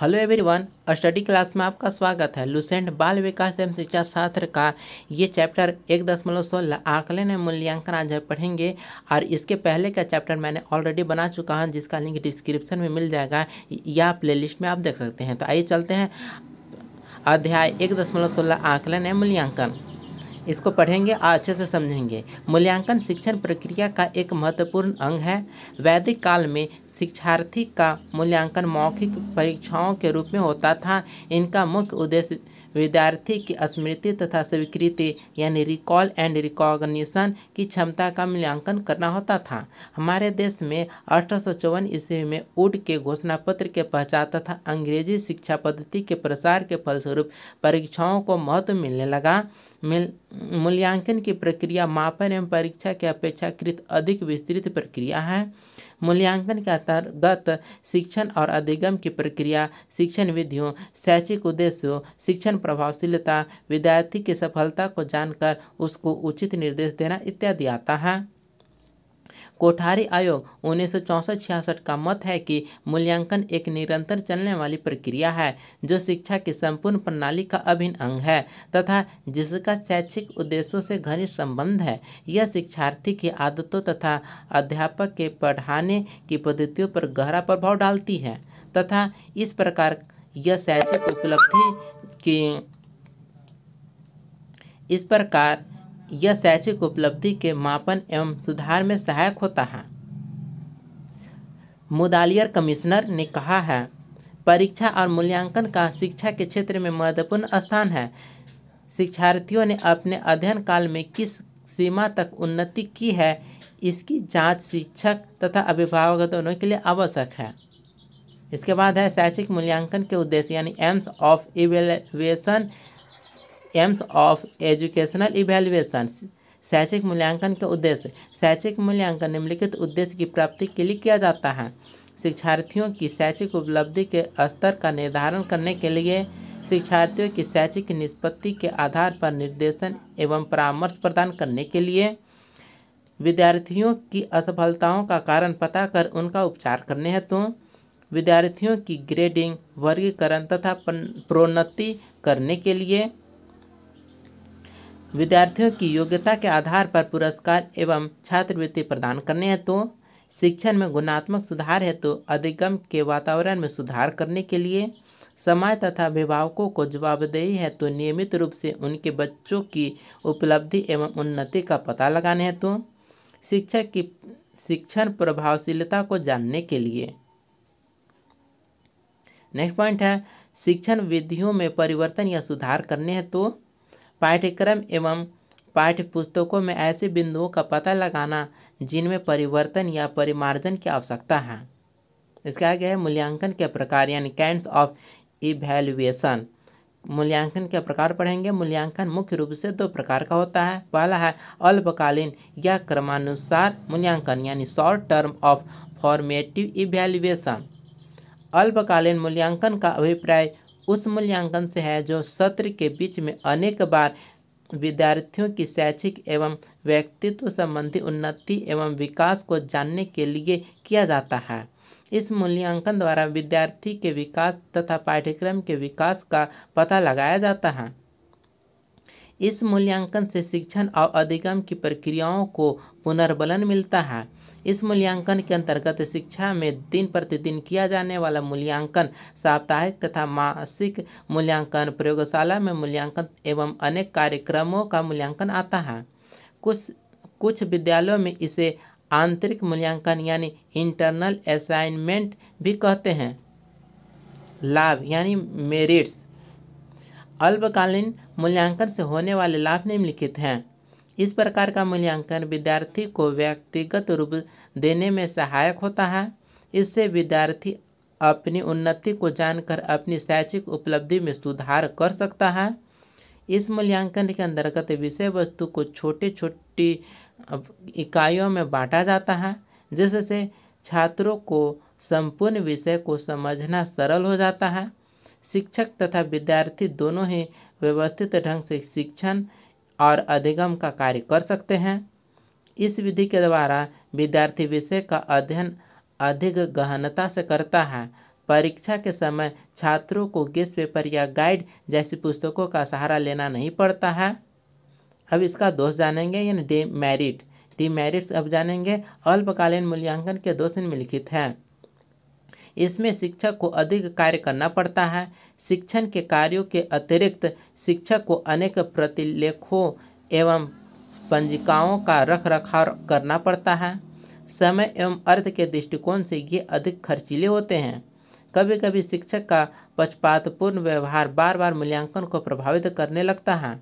hello everyone study class में आपका स्वागत है लुसेंट बाल विकास एवं शिक्षा शास्त्र का ये चैप्टर एक दशमलव सोलह आकलन एवं मूल्यांकन आज पढ़ेंगे और इसके पहले का चैप्टर मैंने ऑलरेडी बना चुका हूँ जिसका लिंक डिस्क्रिप्शन में मिल जाएगा या प्लेलिस्ट में आप देख सकते हैं तो आइए चलते हैं अध्याय एक दशमलव सोलह आकलन एवं मूल्यांकन इसको पढ़ेंगे और अच्छे से समझेंगे मूल्यांकन शिक्षण प्रक्रिया का एक महत्वपूर्ण अंग है वैदिक काल में शिक्षार्थी का मूल्यांकन मौखिक परीक्षाओं के रूप में होता था इनका मुख्य उद्देश्य विद्यार्थी की स्मृति तथा स्वीकृति यानी रिकॉल एंड रिकॉग्निशन की क्षमता का मूल्यांकन करना होता था हमारे देश में अठारह सौ ईस्वी में उड के घोषणा पत्र के पहचान तथा अंग्रेजी शिक्षा पद्धति के प्रसार के फलस्वरूप परीक्षाओं को महत्व मिलने लगा मिल मूल्यांकन की प्रक्रिया मापन एवं परीक्षा के अपेक्षाकृत अधिक विस्तृत प्रक्रिया है मूल्यांकन के अंतर्गत शिक्षण और अधिगम की प्रक्रिया शिक्षण विधियों शैक्षिक उद्देश्यों शिक्षण प्रभावशीलता विद्यार्थी की सफलता को जानकर उसको उचित निर्देश देना इत्यादि आता है कोठारी आयोग उन्नीस सौ का मत है कि मूल्यांकन एक निरंतर चलने वाली प्रक्रिया है जो शिक्षा की संपूर्ण प्रणाली का अभिन्न अंग है तथा जिसका शैक्षिक उद्देश्यों से घनिष्ठ संबंध है यह शिक्षार्थी की आदतों तथा अध्यापक के पढ़ाने की पद्धतियों पर गहरा प्रभाव डालती है तथा इस प्रकार यह शैक्षिक उपलब्धि की इस प्रकार यह शैक्षिक उपलब्धि के मापन एवं सुधार में सहायक होता है मुदालियर कमिश्नर ने कहा है परीक्षा और मूल्यांकन का शिक्षा के क्षेत्र में महत्वपूर्ण स्थान है शिक्षार्थियों ने अपने अध्ययन काल में किस सीमा तक उन्नति की है इसकी जांच शिक्षक तथा अभिभावक दोनों के लिए आवश्यक है इसके बाद है शैक्षिक मूल्यांकन के उद्देश्य यानी aims of evaluation aims of educational evaluation शैक्षिक मूल्यांकन के उद्देश्य शैक्षिक मूल्यांकन निम्नलिखित उद्देश्य की प्राप्ति के लिए किया जाता है शिक्षार्थियों की शैक्षिक उपलब्धि के स्तर का निर्धारण करने के लिए शिक्षार्थियों की शैक्षिक निष्पत्ति के आधार पर निर्देशन एवं परामर्श प्रदान करने के लिए विद्यार्थियों की असफलताओं का कारण पता कर उनका उपचार करने हेतु विद्यार्थियों की ग्रेडिंग वर्गीकरण तथा प्रोन्नति करने के लिए विद्यार्थियों की योग्यता के आधार पर पुरस्कार एवं छात्रवृत्ति प्रदान करने हेतु शिक्षण में गुणात्मक सुधार हेतु अधिगम के वातावरण में सुधार करने के लिए समाज तथा अभिभावकों को जवाबदेही हेतु नियमित रूप से उनके बच्चों की उपलब्धि एवं उन्नति का पता लगाने हेतु शिक्षक की शिक्षण प्रभावशीलता को जानने के लिए नेक्स्ट पॉइंट है शिक्षण विधियों में परिवर्तन या सुधार करने हेतु पाठ्यक्रम एवं पाठ्य पुस्तकों में ऐसे बिंदुओं का पता लगाना जिनमें परिवर्तन या परिमार्जन की आवश्यकता है इसके आगे है मूल्यांकन के प्रकार यानी कैंड्स ऑफ इवेल्युएसन मूल्यांकन के प्रकार पढ़ेंगे मूल्यांकन मुख्य रूप से दो प्रकार का होता है पहला है अल्पकालीन या क्रमानुसार मूल्यांकन यानी short term of formative evaluation अल्पकालीन मूल्यांकन का अभिप्राय उस मूल्यांकन से है जो सत्र के बीच में अनेक बार विद्यार्थियों की शैक्षिक एवं व्यक्तित्व संबंधी उन्नति एवं विकास को जानने के लिए किया जाता है इस मूल्यांकन द्वारा विद्यार्थी के विकास तथा पाठ्यक्रम के विकास का पता लगाया जाता है इस मूल्यांकन से शिक्षण और अधिगम की प्रक्रियाओं को पुनर्बलन मिलता है इस मूल्यांकन के अंतर्गत शिक्षा में दिन प्रतिदिन किया जाने वाला मूल्यांकन साप्ताहिक तथा मासिक मूल्यांकन प्रयोगशाला में मूल्यांकन एवं अनेक कार्यक्रमों का मूल्यांकन आता है कुछ कुछ विद्यालयों में इसे आंतरिक मूल्यांकन यानी इंटरनल असाइनमेंट भी कहते हैं लाभ यानी मेरिट्स अल्पकालीन मूल्यांकन से होने वाले लाभ निम्नलिखित हैं इस प्रकार का मूल्यांकन विद्यार्थी को व्यक्तिगत रूप देने में सहायक होता है इससे विद्यार्थी अपनी उन्नति को जानकर अपनी शैक्षिक उपलब्धि में सुधार कर सकता है इस मूल्यांकन के अंतर्गत विषय वस्तु को छोटी छोटी इकाइयों में बांटा जाता है जिससे छात्रों को संपूर्ण विषय को समझना सरल हो जाता है शिक्षक तथा विद्यार्थी दोनों ही व्यवस्थित ढंग से शिक्षण और अधिगम का कार्य कर सकते हैं इस विधि के द्वारा विद्यार्थी विषय का अध्ययन अधिक गहनता से करता है परीक्षा के समय छात्रों को गेस्ट पेपर या गाइड जैसी पुस्तकों का सहारा लेना नहीं पड़ता है अब इसका दोष जानेंगे यानी डी डी मैरिट्स अब जानेंगे अल्पकालीन मूल्यांकन के दोष निम्नलिखित हैं इसमें शिक्षक को अधिक कार्य करना पड़ता है शिक्षण के कार्यों के अतिरिक्त शिक्षक को अनेक प्रतिलेखों एवं पंजिकाओं का रख रखाव करना पड़ता है समय एवं अर्थ के दृष्टिकोण से ये अधिक खर्चीले होते हैं कभी कभी शिक्षक का पक्षपातपूर्ण व्यवहार बार बार मूल्यांकन को प्रभावित करने लगता है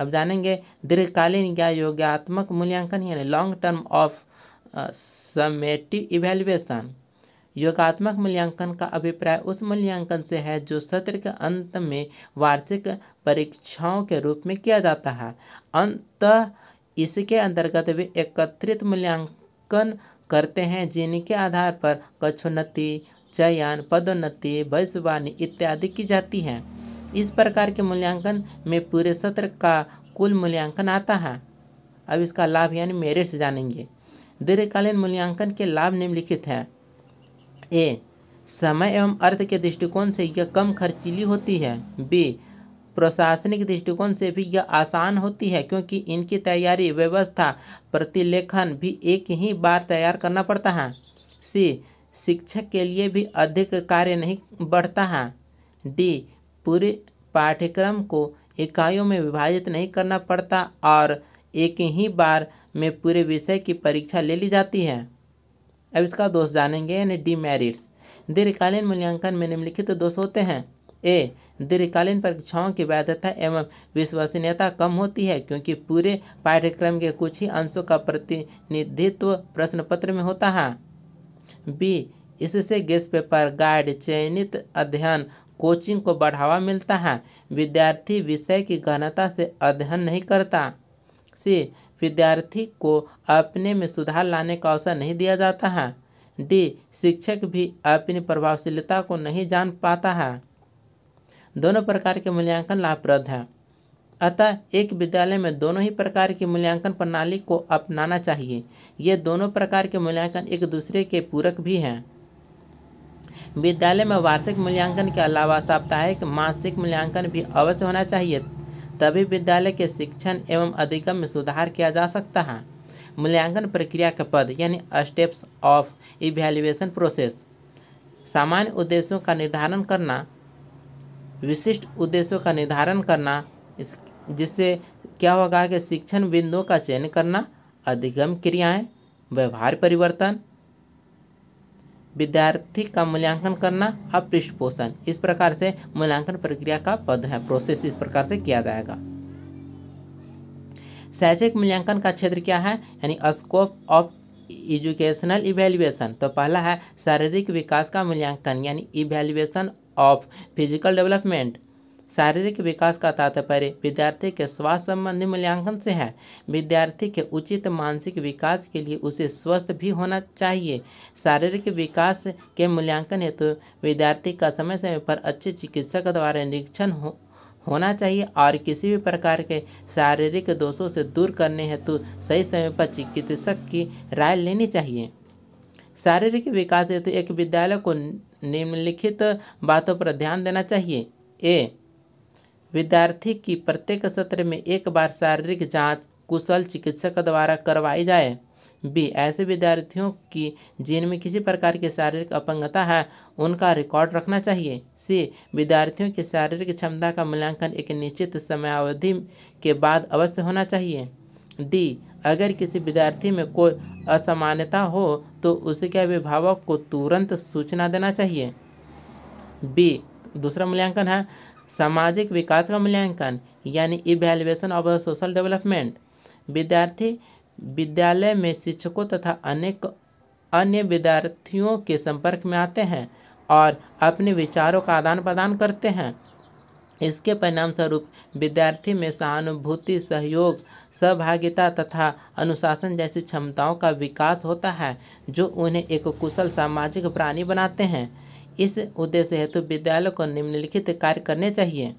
अब जानेंगे दीर्घकालीन या योग्यात्मक मूल्यांकन यानी long term of summative evaluation योगात्मक मूल्यांकन का अभिप्राय उस मूल्यांकन से है जो सत्र के अंत में वार्षिक परीक्षाओं के रूप में किया जाता है अंत इसके अंतर्गत वे एकत्रित मूल्यांकन करते हैं जिनके आधार पर कक्षोन्नति चयन पदोन्नति भविष्यवाणी इत्यादि की जाती है इस प्रकार के मूल्यांकन में पूरे सत्र का कुल मूल्यांकन आता है अब इसका लाभ यानी मेरिट से जानेंगे दीर्घकालीन मूल्यांकन के लाभ निम्नलिखित हैं ए समय एवं अर्थ के दृष्टिकोण से यह कम खर्चीली होती है बी प्रशासनिक दृष्टिकोण से भी यह आसान होती है क्योंकि इनकी तैयारी व्यवस्था प्रतिलेखन भी एक ही बार तैयार करना पड़ता है सी शिक्षक के लिए भी अधिक कार्य नहीं बढ़ता है डी पूरे पाठ्यक्रम को इकाइयों में विभाजित नहीं करना पड़ता और एक ही बार में पूरे विषय की परीक्षा ले ली जाती है अब इसका दोष जानेंगे यानी डीमेरिट्स दीर्घकालीन मूल्यांकन में निम्नलिखित तो दोष होते हैं ए दीर्घकालीन परीक्षाओं की वैधता एवं विश्वसनीयता कम होती है क्योंकि पूरे पाठ्यक्रम के कुछ ही अंशों का प्रतिनिधित्व प्रश्न पत्र में होता है बी इससे गेस्ट पेपर गाइड चयनित अध्ययन कोचिंग को बढ़ावा मिलता है विद्यार्थी विषय की गहनता से अध्ययन नहीं करता सी विद्यार्थी को अपने में सुधार लाने का अवसर नहीं दिया जाता है डी शिक्षक भी अपनी प्रभावशीलता को नहीं जान पाता है दोनों प्रकार के मूल्यांकन लाभप्रद हैं अतः एक विद्यालय में दोनों ही प्रकार की मूल्यांकन प्रणाली को अपनाना चाहिए ये दोनों प्रकार के मूल्यांकन एक दूसरे के पूरक भी हैं विद्यालय में वार्षिक मूल्यांकन के अलावा साप्ताहिक मासिक मूल्यांकन भी अवश्य होना चाहिए तभी विद्यालय के शिक्षण एवं अधिगम में सुधार किया जा सकता है मूल्यांकन प्रक्रिया के पद यानी स्टेप्स ऑफ इवेल्युएशन प्रोसेस सामान्य उद्देश्यों का निर्धारण करना विशिष्ट उद्देश्यों का निर्धारण करना जिससे क्या होगा कि शिक्षण बिंदुओं का चयन करना अधिगम क्रियाएं व्यवहार परिवर्तन विद्यार्थी का मूल्यांकन करना और पृष्ठपोषण इस प्रकार से मूल्यांकन प्रक्रिया का पद है प्रोसेस इस प्रकार से किया जाएगा शैक्षिक मूल्यांकन का क्षेत्र क्या है यानी स्कोप ऑफ एजुकेशनल इवेल्युएसन तो पहला है शारीरिक विकास का मूल्यांकन यानी इवेल्युएशन ऑफ फिजिकल डेवलपमेंट शारीरिक विकास का तात्पर्य विद्यार्थी के स्वास्थ्य संबंधी मूल्यांकन से है विद्यार्थी के उचित मानसिक विकास के लिए उसे स्वस्थ भी होना चाहिए शारीरिक विकास के मूल्यांकन हेतु तो विद्यार्थी का समय समय पर अच्छे चिकित्सक द्वारा निरीक्षण हो होना चाहिए और किसी भी प्रकार के शारीरिक दोषों से दूर करने हेतु तो सही समय पर चिकित्सक की राय लेनी चाहिए शारीरिक विकास हेतु तो एक विद्यालय को निम्नलिखित बातों पर ध्यान देना चाहिए ए विद्यार्थी की प्रत्येक सत्र में एक बार शारीरिक जांच कुशल चिकित्सक द्वारा करवाई जाए बी ऐसे विद्यार्थियों की जिनमें किसी प्रकार की शारीरिक अपंगता है उनका रिकॉर्ड रखना चाहिए सी विद्यार्थियों की शारीरिक क्षमता का मूल्यांकन एक निश्चित समयावधि के बाद अवश्य होना चाहिए डी अगर किसी विद्यार्थी में कोई असमान्यता हो तो उसके अभिभावक को तुरंत सूचना देना चाहिए बी दूसरा मूल्यांकन है सामाजिक विकास का मूल्यांकन यानी इवेल्युएशन ऑफ सोशल डेवलपमेंट विद्यार्थी विद्यालय में शिक्षकों तथा अनेक अन्य विद्यार्थियों के संपर्क में आते हैं और अपने विचारों का आदान प्रदान करते हैं इसके परिणाम स्वरूप विद्यार्थी में सहानुभूति सहयोग सहभागिता तथा अनुशासन जैसी क्षमताओं का विकास होता है जो उन्हें एक कुशल सामाजिक प्राणी बनाते हैं इस उद्देश्य हेतु तो विद्यालय को निम्नलिखित कार्य करने चाहिए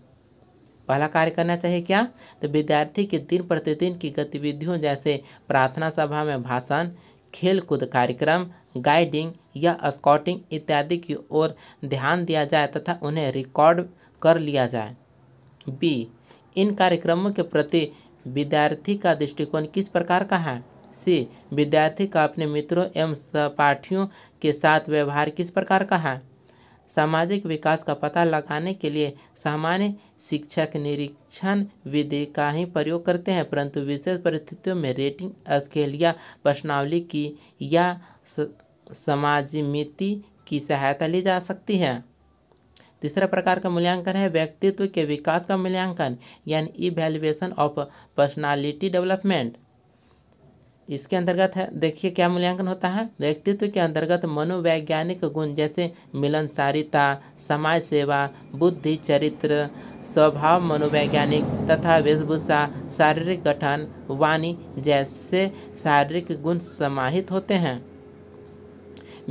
पहला कार्य करना चाहिए क्या तो विद्यार्थी के दिन प्रतिदिन की गतिविधियों जैसे प्रार्थना सभा में भाषण खेलकूद कार्यक्रम गाइडिंग या स्काउटिंग इत्यादि की ओर ध्यान दिया जाए तथा उन्हें रिकॉर्ड कर लिया जाए बी इन कार्यक्रमों के प्रति विद्यार्थी का दृष्टिकोण किस प्रकार का है सी विद्यार्थी का अपने मित्रों एवं सहपाठियों के साथ व्यवहार किस प्रकार का है सामाजिक विकास का पता लगाने के लिए सामान्य शिक्षक निरीक्षण विधि का ही प्रयोग करते हैं परंतु विशेष परिस्थितियों में रेटिंग स्केल या प्रश्नावली की या समाजमिति की सहायता ली जा सकती है तीसरा प्रकार का मूल्यांकन है व्यक्तित्व के विकास का मूल्यांकन यानी इवेल्युएशन ऑफ पर्सनालिटी डेवलपमेंट इसके अंतर्गत है देखिए क्या मूल्यांकन होता है व्यक्तित्व के अंतर्गत मनोवैज्ञानिक गुण जैसे मिलनसारिता समाज सेवा बुद्धि चरित्र स्वभाव मनोवैज्ञानिक तथा वेशभूषा शारीरिक गठन वाणी जैसे शारीरिक गुण समाहित होते हैं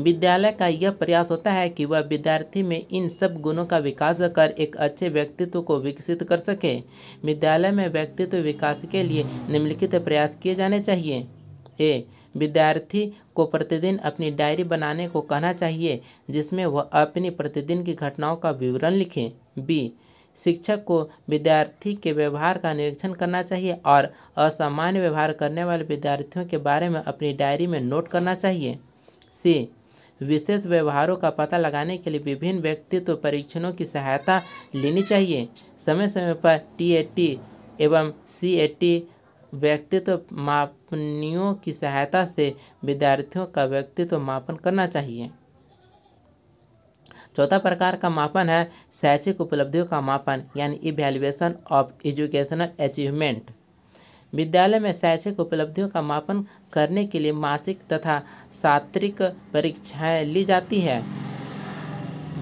विद्यालय का यह प्रयास होता है कि वह विद्यार्थी में इन सब गुणों का विकास कर एक अच्छे व्यक्तित्व को विकसित कर सके विद्यालय में व्यक्तित्व विकास के लिए निम्नलिखित प्रयास किए जाने चाहिए ए विद्यार्थी को प्रतिदिन अपनी डायरी बनाने को कहना चाहिए जिसमें वह अपनी प्रतिदिन की घटनाओं का विवरण लिखें बी शिक्षक को विद्यार्थी के व्यवहार का निरीक्षण करना चाहिए और असामान्य व्यवहार करने वाले विद्यार्थियों के बारे में अपनी डायरी में नोट करना चाहिए सी विशेष व्यवहारों का पता लगाने के लिए विभिन्न व्यक्तित्व परीक्षणों की सहायता लेनी चाहिए समय समय पर टी एवं सी व्यक्तित्व मापनियों की सहायता से विद्यार्थियों का व्यक्तित्व मापन करना चाहिए चौथा प्रकार का मापन है शैक्षिक उपलब्धियों का मापन यानी इवेल्युएशन ऑफ एजुकेशनल अचीवमेंट विद्यालय में शैक्षिक उपलब्धियों का मापन करने के लिए मासिक तथा सात्विक परीक्षाएं ली जाती है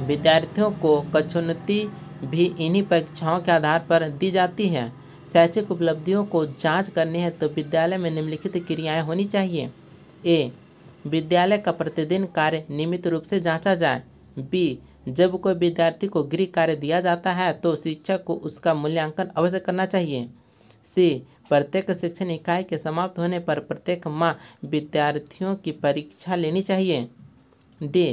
विद्यार्थियों को कक्षोन्नति भी इन्हीं परीक्षाओं के आधार पर दी जाती है शैक्षिक उपलब्धियों को जांच करनी है तो विद्यालय में निम्नलिखित क्रियाएं होनी चाहिए ए विद्यालय का प्रतिदिन कार्य नियमित रूप से जांचा जाए बी जब कोई विद्यार्थी को गृह कार्य दिया जाता है तो शिक्षक को उसका मूल्यांकन अवश्य करना चाहिए सी प्रत्येक शिक्षण इकाई के समाप्त होने पर प्रत्येक माह विद्यार्थियों की परीक्षा लेनी चाहिए डी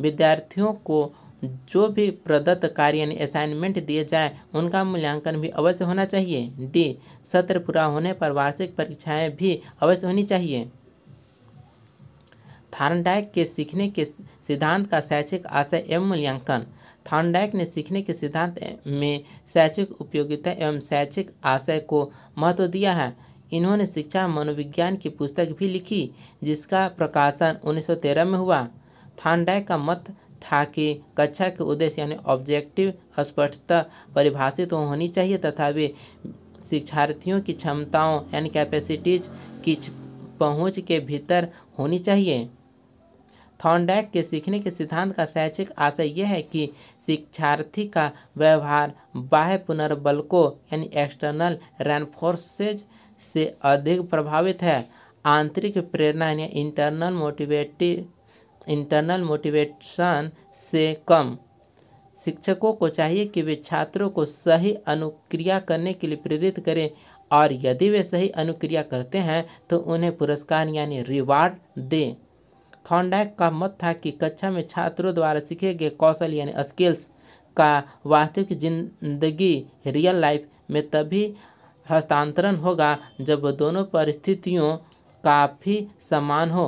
विद्यार्थियों को जो भी प्रदत्त कार्य यानी असाइनमेंट दिए जाए उनका मूल्यांकन भी अवश्य होना चाहिए डी सत्र पूरा होने पर वार्षिक परीक्षाएं भी अवश्य होनी चाहिए थार्नडाइक के सीखने के सिद्धांत का शैक्षिक आशय एवं मूल्यांकन थार्नडाइक ने सीखने के सिद्धांत में शैक्षिक उपयोगिता एवं शैक्षिक आशय को महत्व दिया है इन्होंने शिक्षा मनोविज्ञान की पुस्तक भी लिखी जिसका प्रकाशन 1913 में हुआ थार्नडाइक का मत था कि कक्षा के उद्देश्य यानी ऑब्जेक्टिव स्पष्टता परिभाषित होनी चाहिए तथा वे शिक्षार्थियों की क्षमताओं यानी कैपेसिटीज की पहुंच के भीतर होनी चाहिए थॉर्नडैक के सीखने के सिद्धांत का शैक्षिक आशय यह है कि शिक्षार्थी का व्यवहार बाह्य पुनर्बलकों यानी एक्सटर्नल रेनफोर्सेज से अधिक प्रभावित है आंतरिक प्रेरणा यानी इंटरनल मोटिवेटिव इंटरनल मोटिवेशन से कम शिक्षकों को चाहिए कि वे छात्रों को सही अनुक्रिया करने के लिए प्रेरित करें और यदि वे सही अनुक्रिया करते हैं तो उन्हें पुरस्कार यानी रिवार्ड दें थॉन्डैक का मत था कि कक्षा में छात्रों द्वारा सीखे गए कौशल यानी स्किल्स का वास्तविक जिंदगी रियल लाइफ में तभी हस्तांतरण होगा जब दोनों परिस्थितियों काफ़ी समान हो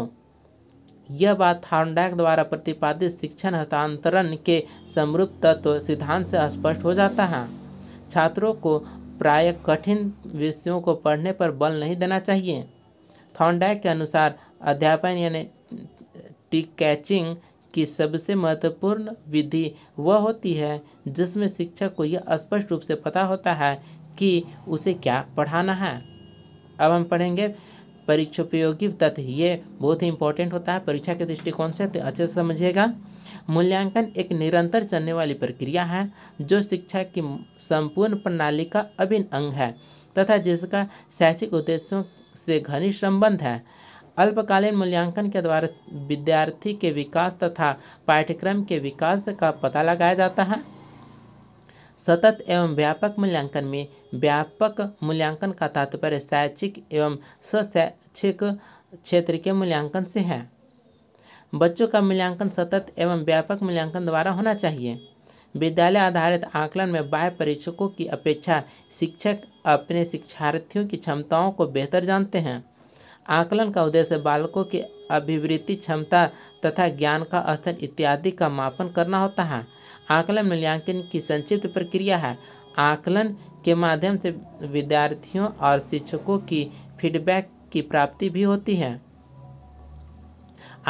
यह बात थार्नडाक द्वारा प्रतिपादित शिक्षण हस्तांतरण के समरूप तत्व सिद्धांत से स्पष्ट हो जाता है छात्रों को प्राय कठिन विषयों को पढ़ने पर बल नहीं देना चाहिए थॉन्डाइक के अनुसार अध्यापन यानी टी कैचिंग की सबसे महत्वपूर्ण विधि वह होती है जिसमें शिक्षक को यह स्पष्ट रूप से पता होता है कि उसे क्या पढ़ाना है अब हम पढ़ेंगे परीक्षोपयोगी तथ्य ये बहुत ही इंपॉर्टेंट होता है परीक्षा के दृष्टिकोण से तो अच्छे से समझिएगा मूल्यांकन एक निरंतर चलने वाली प्रक्रिया है जो शिक्षा की संपूर्ण प्रणाली का अभिन्न अंग है तथा जिसका शैक्षिक उद्देश्यों से घनिष्ठ संबंध है अल्पकालीन मूल्यांकन के द्वारा विद्यार्थी के विकास तथा पाठ्यक्रम के विकास का पता लगाया जाता है सतत एवं व्यापक मूल्यांकन में व्यापक मूल्यांकन का तात्पर्य शैक्षिक एवं सशैक्षिक क्षेत्र के मूल्यांकन से है बच्चों का मूल्यांकन सतत एवं व्यापक मूल्यांकन द्वारा होना चाहिए विद्यालय आधारित आकलन में बाह्य परीक्षकों की अपेक्षा शिक्षक अपने शिक्षार्थियों की क्षमताओं को बेहतर जानते हैं आकलन का उद्देश्य बालकों की अभिवृत्ति क्षमता तथा ज्ञान का स्तर इत्यादि का मापन करना होता है आकलन मूल्यांकन की संक्षिप्त प्रक्रिया है आकलन के माध्यम से विद्यार्थियों और शिक्षकों की फीडबैक की प्राप्ति भी होती है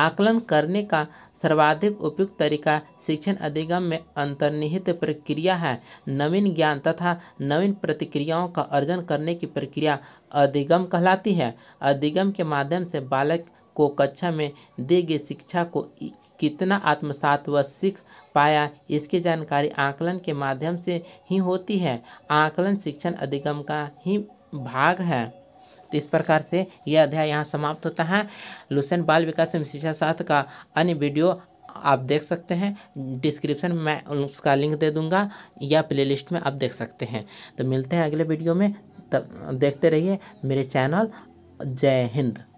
आकलन करने का सर्वाधिक उपयुक्त तरीका शिक्षण अधिगम में अंतर्निहित प्रक्रिया है नवीन ज्ञान तथा नवीन प्रतिक्रियाओं का अर्जन करने की प्रक्रिया अधिगम कहलाती है अधिगम के माध्यम से बालक को कक्षा में दी गई शिक्षा को कितना आत्मसात व सीख पाया इसकी जानकारी आकलन के माध्यम से ही होती है आकलन शिक्षण अधिगम का ही भाग है तो इस प्रकार से यह अध्याय यहाँ समाप्त होता है लुसेन बाल विकास एवं शिक्षा शास्त्र का अन्य वीडियो आप देख सकते हैं डिस्क्रिप्शन में मैं उसका लिंक दे दूंगा या प्लेलिस्ट में आप देख सकते हैं तो मिलते हैं अगले वीडियो में तब देखते रहिए मेरे चैनल जय हिंद